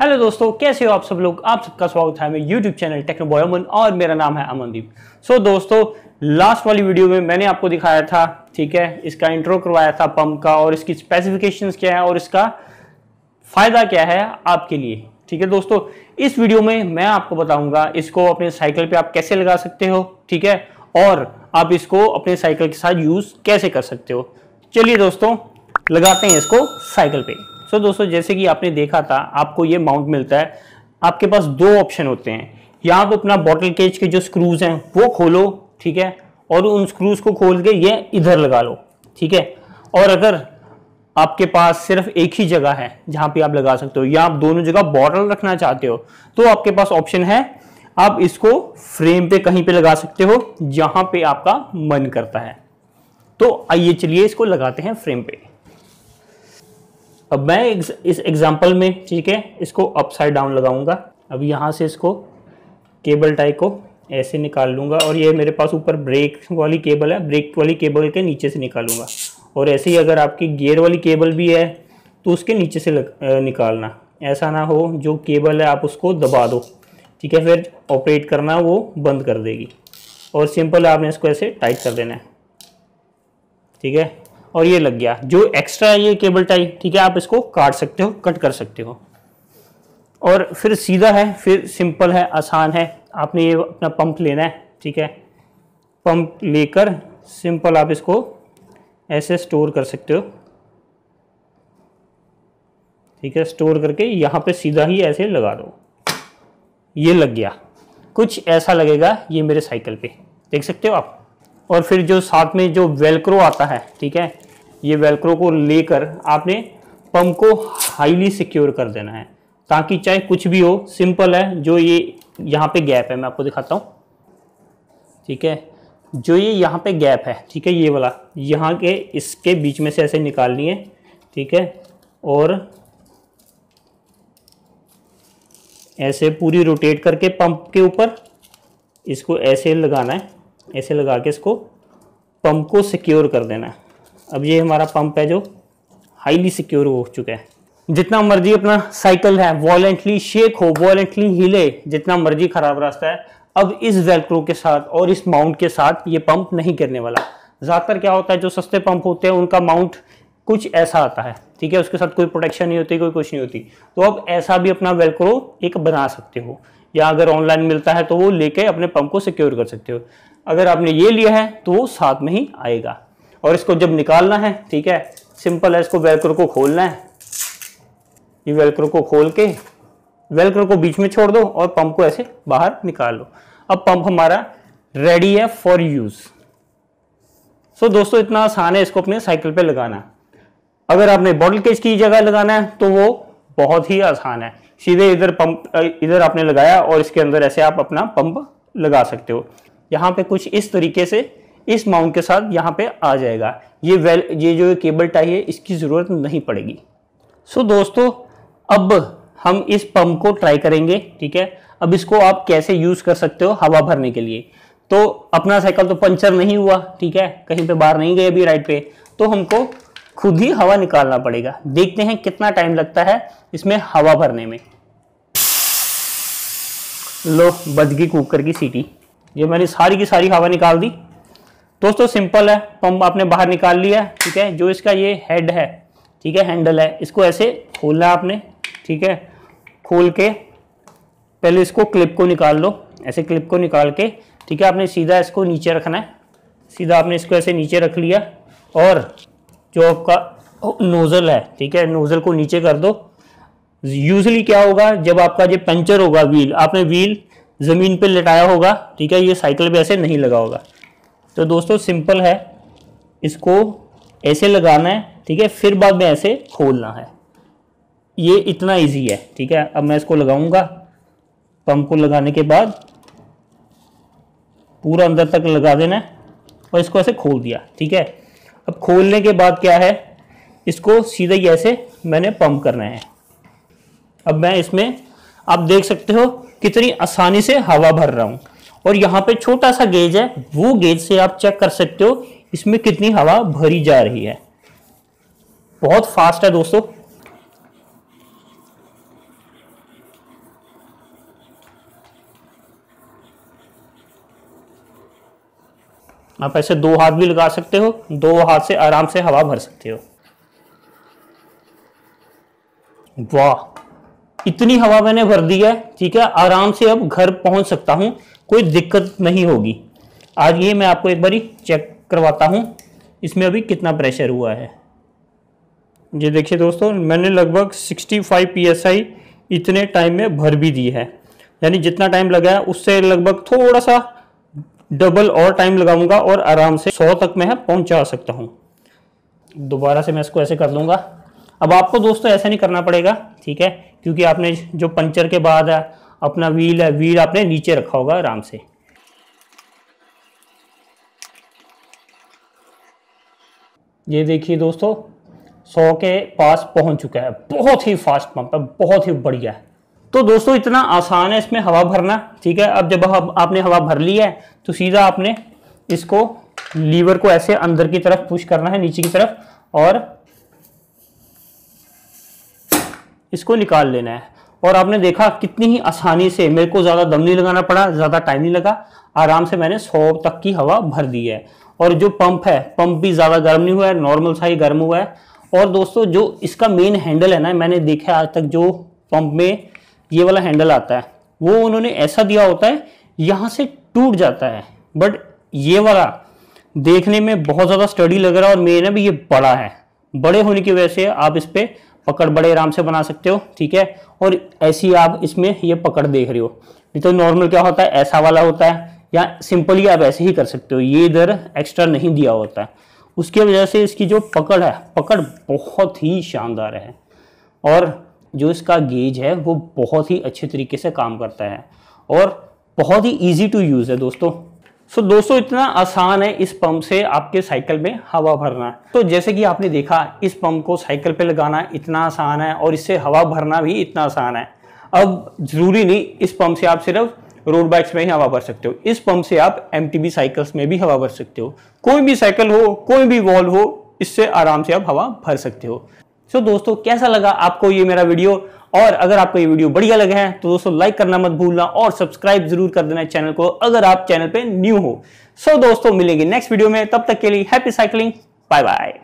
hello दोस्तों कैसे हो आप सब लोग आप सबका स्वागत है मैं यूट्यूब चैनल टेक्नोबॉय अमन और मेरा नाम है अमनदीप सो so, दोस्तों लास्ट वाली वीडियो में मैंने आपको दिखाया था ठीक है इसका इंट्रो करवाया था पंप का और इसकी स्पेसिफिकेशंस क्या है और इसका फ़ायदा क्या है आपके लिए ठीक है दोस्तों इस वीडियो में मैं आपको बताऊंगा इसको अपने साइकिल पर आप कैसे लगा सकते हो ठीक है और आप इसको अपने साइकिल के साथ यूज़ कैसे कर सकते हो चलिए दोस्तों लगाते हैं इसको साइकिल पर सो दोस्तों जैसे कि आपने देखा था आपको ये माउंट मिलता है आपके पास दो ऑप्शन होते हैं या आप अपना बॉटल केज के जो स्क्रूज हैं वो खोलो ठीक है और उन स्क्रूज को खोल के ये इधर लगा लो ठीक है और अगर आपके पास सिर्फ एक ही जगह है जहां पे आप लगा सकते हो या आप दोनों जगह बॉटल रखना चाहते हो तो आपके पास ऑप्शन है आप इसको फ्रेम पे कहीं पे लगा सकते हो जहां पे आपका मन करता है तो आइए चलिए इसको लगाते हैं फ्रेम पे अब मैं इस एग्जाम्पल में ठीक है इसको अपसाइड डाउन लगाऊंगा अब यहाँ से इसको केबल टाई को ऐसे निकाल लूँगा और ये मेरे पास ऊपर ब्रेक वाली केबल है ब्रेक वाली केबल के नीचे से निकालूंगा और ऐसे ही अगर आपकी गियर वाली केबल भी है तो उसके नीचे से लग, निकालना ऐसा ना हो जो केबल है आप उसको दबा दो ठीक है फिर ऑपरेट करना वो बंद कर देगी और सिंपल आपने इसको ऐसे टाइट कर देना है ठीक है और ये लग गया जो एक्स्ट्रा है ये केबल टाई ठीक है आप इसको काट सकते हो कट कर सकते हो और फिर सीधा है फिर सिंपल है आसान है आपने ये अपना पंप लेना है ठीक है पंप लेकर सिंपल आप इसको ऐसे स्टोर कर सकते हो ठीक है स्टोर करके यहाँ पे सीधा ही ऐसे लगा दो ये लग गया कुछ ऐसा लगेगा ये मेरे साइकिल पे देख सकते हो आप और फिर जो साथ में जो वेलक्रो आता है ठीक है ये वेलक्रो को लेकर आपने पंप को हाईली सिक्योर कर देना है ताकि चाहे कुछ भी हो सिंपल है जो ये यहाँ पे गैप है मैं आपको दिखाता हूँ ठीक है जो ये यहाँ पे गैप है ठीक है ये वाला यहाँ के इसके बीच में से ऐसे निकालनी है ठीक है और ऐसे पूरी रोटेट करके पंप के ऊपर इसको ऐसे लगाना है ऐसे लगा के इसको पंप को सिक्योर कर देना है अब ये हमारा पंप है जो हाईली सिक्योर हो चुका है जितना मर्जी अपना साइकिल है वॉलेंटली शेक हो वॉलेंटली हिले जितना मर्जी खराब रास्ता है अब इस वेल्क्रो के साथ और इस माउंट के साथ ये पंप नहीं करने वाला ज़्यादातर क्या होता है जो सस्ते पंप होते हैं उनका माउंट कुछ ऐसा आता है ठीक है उसके साथ कोई प्रोटेक्शन नहीं होती कोई कुछ नहीं होती तो अब ऐसा भी अपना वेल्क्रो एक बना सकते हो या अगर ऑनलाइन मिलता है तो वो लेके अपने पंप को सिक्योर कर सकते हो अगर आपने ये लिया है तो वो साथ में ही आएगा और इसको जब निकालना है ठीक है सिंपल है इसको वेलक्रो को खोलना है ये वेलक्रो को खोल के वेलक्रो को बीच में छोड़ दो और पंप को ऐसे बाहर निकाल लो अब पंप हमारा रेडी है फॉर यूज़ सो दोस्तों इतना आसान है इसको अपने साइकिल पे लगाना अगर आपने बॉटल केज की जगह लगाना है तो वो बहुत ही आसान है सीधे इधर पंप इधर आपने लगाया और इसके अंदर ऐसे आप अपना पंप लगा सकते हो यहाँ पे कुछ इस तरीके से इस माउंट के साथ यहाँ पे आ जाएगा ये वेल ये जो केबल टाई है इसकी ज़रूरत नहीं पड़ेगी सो दोस्तों अब हम इस पंप को ट्राई करेंगे ठीक है अब इसको आप कैसे यूज़ कर सकते हो हवा भरने के लिए तो अपना साइकिल तो पंचर नहीं हुआ ठीक है कहीं पे बाहर नहीं गए अभी राइट पे तो हमको खुद ही हवा निकालना पड़ेगा देखते हैं कितना टाइम लगता है इसमें हवा भरने में लो बजगी कुकर की सीटी ये मैंने सारी की सारी हवा निकाल दी दोस्तों सिंपल है पंप तो आपने बाहर निकाल लिया ठीक है जो इसका ये हेड है ठीक है हैंडल है इसको ऐसे खोलना आपने ठीक है खोल के पहले इसको क्लिप को निकाल लो ऐसे क्लिप को निकाल के ठीक है आपने सीधा इसको नीचे रखना है सीधा आपने इसको ऐसे नीचे रख लिया और जो आपका नोज़ल है ठीक है नोज़ल को नीचे कर दो यूजली क्या होगा जब आपका जो पंचर होगा व्हील आपने व्हील ज़मीन पे लटाया होगा ठीक है ये साइकिल पे ऐसे नहीं लगा होगा तो दोस्तों सिंपल है इसको ऐसे लगाना है ठीक है फिर बाद में ऐसे खोलना है ये इतना इजी है ठीक है अब मैं इसको लगाऊंगा पंप को लगाने के बाद पूरा अंदर तक लगा देना है और इसको ऐसे खोल दिया ठीक है अब खोलने के बाद क्या है इसको सीधे ही ऐसे मैंने पंप करना है अब मैं इसमें आप देख सकते हो कितनी आसानी से हवा भर रहा हूँ और यहाँ पे छोटा सा गेज है वो गेज से आप चेक कर सकते हो इसमें कितनी हवा भरी जा रही है बहुत फास्ट है दोस्तों आप ऐसे दो हाथ भी लगा सकते हो दो हाथ से आराम से हवा भर सकते हो वाह इतनी हवा मैंने भर दी है ठीक है आराम से अब घर पहुंच सकता हूं कोई दिक्कत नहीं होगी आज ये मैं आपको एक बारी चेक करवाता हूं इसमें अभी कितना प्रेशर हुआ है ये देखिए दोस्तों मैंने लगभग 65 फाइव इतने टाइम में भर भी दी है यानी जितना टाइम लगा है उससे लगभग थोड़ा सा डबल और टाइम लगाऊंगा और आराम से सौ तक मैं पहुंचा सकता हूँ दोबारा से मैं इसको ऐसे कर लूँगा अब आपको दोस्तों ऐसा नहीं करना पड़ेगा ठीक है क्योंकि आपने जो पंचर के बाद है अपना व्हील है व्हील आपने नीचे रखा होगा आराम से ये देखिए दोस्तों सौ के पास पहुंच चुका है बहुत ही फास्ट पंप है बहुत ही बढ़िया है तो दोस्तों इतना आसान है इसमें हवा भरना ठीक है अब जब आपने हवा भर ली है तो सीधा आपने इसको लीवर को ऐसे अंदर की तरफ पुश करना है नीचे की तरफ और इसको निकाल लेना है और आपने देखा कितनी ही आसानी से मेरे को ज़्यादा दम नहीं लगाना पड़ा ज़्यादा टाइम नहीं लगा आराम से मैंने सौ तक की हवा भर दी है और जो पंप है पंप भी ज़्यादा गर्म नहीं हुआ है नॉर्मल सा ही गर्म हुआ है और दोस्तों जो इसका मेन हैंडल है ना मैंने देखा आज तक जो पंप में ये वाला हैंडल आता है वो उन्होंने ऐसा दिया होता है यहाँ से टूट जाता है बट ये वाला देखने में बहुत ज़्यादा स्टडी लग रहा है और मेन अभी ये बड़ा है बड़े होने की वजह से आप इस पर पकड़ बड़े आराम से बना सकते हो ठीक है और ऐसी आप इसमें ये पकड़ देख रहे हो नहीं तो नॉर्मल क्या होता है ऐसा वाला होता है या सिंपली आप ऐसे ही कर सकते हो ये इधर एक्स्ट्रा नहीं दिया होता है उसकी वजह से इसकी जो पकड़ है पकड़ बहुत ही शानदार है और जो इसका गेज है वो बहुत ही अच्छे तरीके से काम करता है और बहुत ही ईजी टू यूज़ है दोस्तों सो so, दोस्तों इतना आसान है इस पंप से आपके साइकिल में हवा भरना तो जैसे कि आपने देखा इस पंप को साइकिल पे लगाना इतना आसान है और इससे हवा भरना भी इतना आसान है अब जरूरी नहीं इस पंप से आप सिर्फ रोड बाइक्स में ही हवा भर सकते हो इस पंप से आप एम साइकिल्स में भी हवा भर सकते हो कोई भी साइकिल हो कोई भी वॉल हो इससे आराम से आप हवा भर सकते हो सो so, दोस्तों कैसा लगा आपको ये मेरा वीडियो और अगर आपको ये वीडियो बढ़िया लगे हैं तो दोस्तों लाइक करना मत भूलना और सब्सक्राइब जरूर कर देना चैनल को अगर आप चैनल पे न्यू हो सो so, दोस्तों मिलेंगे नेक्स्ट वीडियो में तब तक के लिए हैप्पी साइकिलिंग बाय बाय